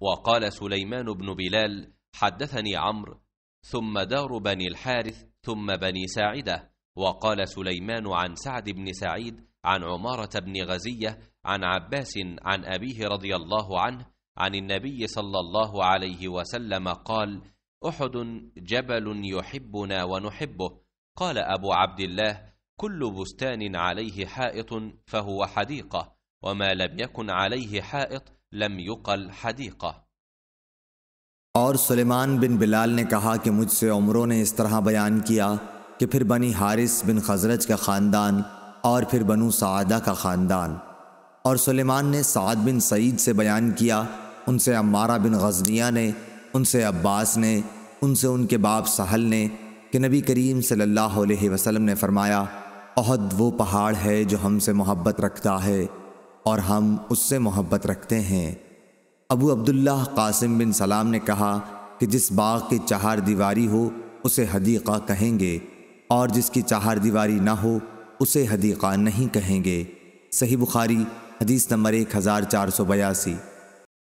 وقال سليمان بن بلال حدثني عمرو ثم دار بني الحارث ثم بني ساعدة وقال سليمان عن سعد بن سعيد عن عمارة بن غزية عن عباس عن أبيه رضي الله عنه عن النبي صلى الله عليه وسلم قال أحد جبل يحبنا ونحبه قال أبو عبد الله كل بستان عليه حائط فهو حديقة وما لم يكن عليه حائط لم یقل اور سلیمان بن بلال نے کہا کہ مجھ سے عمروں نے اس طرح بیان کیا کہ پھر بنی حارث بن خزرج کا خاندان اور پھر بنو سعدہ کا خاندان اور سلیمان نے سعد بن سعید سے بیان کیا ان سے عمارہ بن غزنیہ نے ان سے عباس نے ان سے ان کے باپ سہل نے کہ نبی کریم صلی اللہ علیہ وسلم نے فرمایا عہد وہ پہاڑ ہے جو ہم سے محبت رکھتا ہے और हम उससे मोहब्बत रखते हैं अबू अब्दुल्लाह कासिम बिन सलाम ने कहा कि जिस बाग की चार दीवारी हो उसे हदीक़ा कहेंगे और जिसकी चार दीवारी ना हो उसे हदीक़ा नहीं कहेंगे सही बुखारी हदीस नंबर एक हज़ार चार सौ बयासी